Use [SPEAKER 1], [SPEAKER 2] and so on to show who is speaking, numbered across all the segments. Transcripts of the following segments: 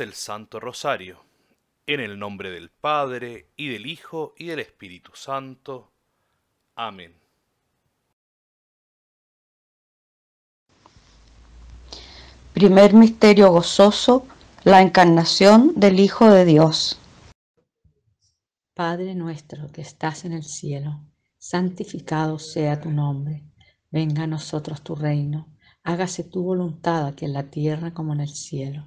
[SPEAKER 1] el Santo Rosario. En el nombre del Padre, y del Hijo, y del Espíritu Santo. Amén.
[SPEAKER 2] Primer misterio gozoso, la encarnación del Hijo de Dios.
[SPEAKER 3] Padre nuestro que estás en el cielo, santificado sea tu nombre, venga a nosotros tu reino, hágase tu voluntad aquí en la tierra como en el cielo.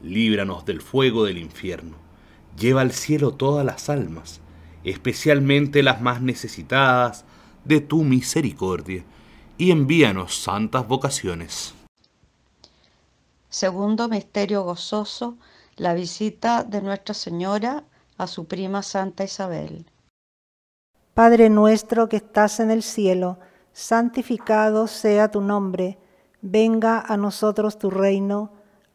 [SPEAKER 1] líbranos del fuego del infierno. Lleva al cielo todas las almas, especialmente las más necesitadas de tu misericordia, y envíanos santas vocaciones.
[SPEAKER 2] Segundo misterio gozoso, la visita de Nuestra Señora a su prima Santa Isabel.
[SPEAKER 4] Padre nuestro que estás en el cielo, santificado sea tu nombre, venga a nosotros tu reino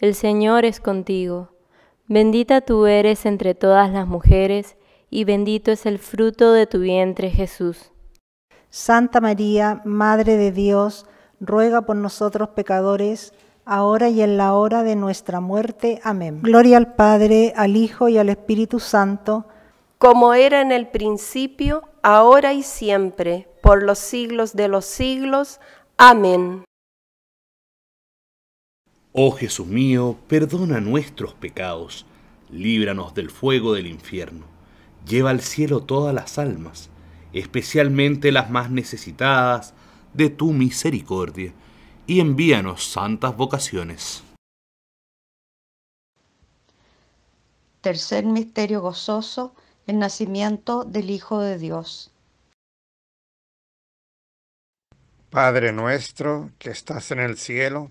[SPEAKER 5] el Señor es contigo. Bendita tú eres entre todas las mujeres, y bendito es el fruto de tu vientre Jesús.
[SPEAKER 4] Santa María, Madre de Dios, ruega por nosotros pecadores, ahora y en la hora de nuestra muerte. Amén. Gloria al Padre, al Hijo y al Espíritu Santo, como
[SPEAKER 6] era en el principio, ahora y siempre, por los siglos de los siglos. Amén.
[SPEAKER 1] Oh Jesús mío, perdona nuestros pecados, líbranos del fuego del infierno, lleva al cielo todas las almas, especialmente las más necesitadas de tu misericordia, y envíanos santas vocaciones.
[SPEAKER 2] Tercer misterio gozoso, el nacimiento del Hijo de Dios.
[SPEAKER 7] Padre nuestro que estás en el cielo,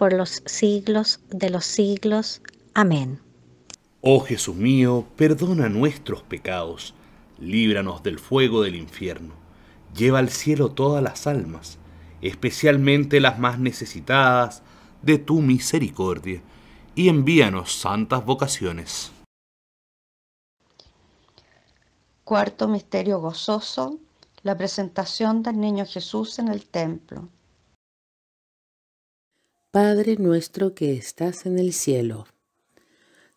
[SPEAKER 3] por los siglos de los siglos. Amén.
[SPEAKER 1] Oh Jesús mío, perdona nuestros pecados, líbranos del fuego del infierno, lleva al cielo todas las almas, especialmente las más necesitadas de tu misericordia, y envíanos santas vocaciones.
[SPEAKER 2] Cuarto misterio gozoso, la presentación del niño Jesús en el templo.
[SPEAKER 3] Padre nuestro que estás en el cielo,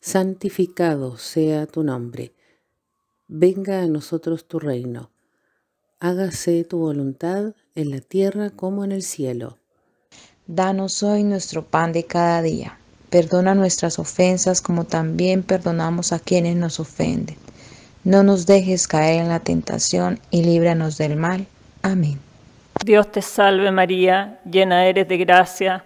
[SPEAKER 3] santificado sea tu nombre. Venga a nosotros tu reino. Hágase tu voluntad en la tierra como en el cielo. Danos hoy nuestro pan de cada día. Perdona nuestras ofensas como también perdonamos a quienes nos ofenden. No nos dejes
[SPEAKER 4] caer en la tentación y líbranos del mal.
[SPEAKER 8] Amén. Dios te salve María, llena eres de gracia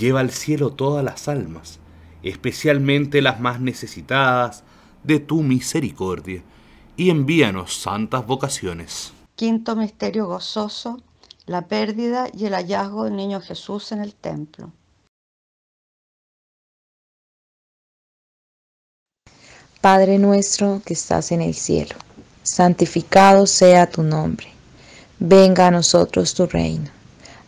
[SPEAKER 1] lleva al cielo todas las almas, especialmente las más necesitadas de tu misericordia, y envíanos santas vocaciones.
[SPEAKER 2] Quinto misterio gozoso, la pérdida y el hallazgo del niño Jesús en el templo.
[SPEAKER 3] Padre nuestro que estás en
[SPEAKER 4] el cielo, santificado sea tu nombre, venga a nosotros tu reino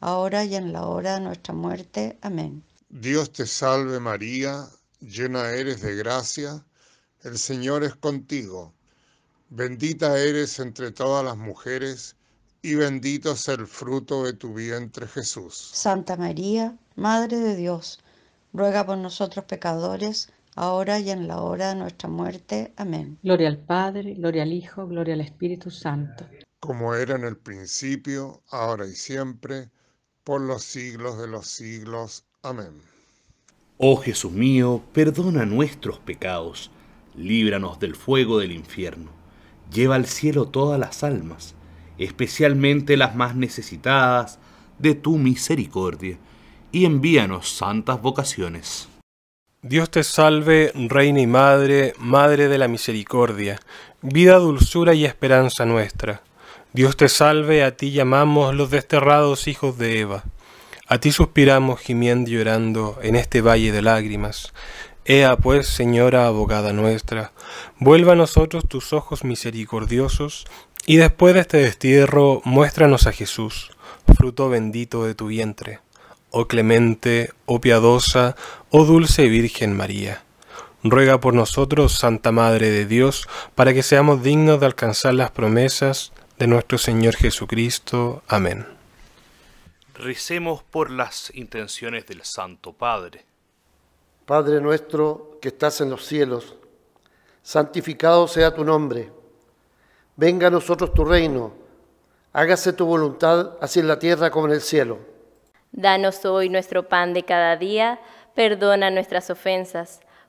[SPEAKER 2] ahora y en la hora de nuestra muerte. Amén.
[SPEAKER 7] Dios te salve María, llena eres de gracia, el Señor es contigo. Bendita eres entre todas las mujeres, y bendito es el fruto de tu vientre Jesús.
[SPEAKER 2] Santa María, Madre de Dios, ruega por nosotros pecadores, ahora y en la hora de nuestra muerte. Amén. Gloria al Padre,
[SPEAKER 3] gloria al Hijo, gloria al Espíritu Santo.
[SPEAKER 7] Como era en el principio, ahora y siempre por los siglos de los siglos. Amén.
[SPEAKER 1] Oh Jesús mío, perdona nuestros pecados, líbranos del fuego del infierno, lleva al cielo todas las almas, especialmente las más necesitadas de tu misericordia, y envíanos santas vocaciones. Dios te salve, Reina y Madre, Madre de la Misericordia, vida, dulzura y esperanza nuestra. Dios te salve, a ti llamamos los desterrados hijos de Eva. A ti suspiramos gimiendo y llorando en este valle de lágrimas. Ea pues, Señora abogada nuestra, vuelva a nosotros tus ojos misericordiosos, y después de este destierro muéstranos a Jesús, fruto bendito de tu vientre. Oh clemente, oh piadosa, oh dulce Virgen María. Ruega por nosotros, Santa Madre de Dios, para que seamos dignos de alcanzar las promesas de nuestro Señor Jesucristo. Amén. Recemos por las intenciones del Santo Padre.
[SPEAKER 7] Padre nuestro que estás en los cielos, santificado sea tu nombre. Venga a nosotros tu reino. Hágase tu voluntad, así en la tierra como en el cielo.
[SPEAKER 5] Danos hoy nuestro pan de cada día. Perdona nuestras ofensas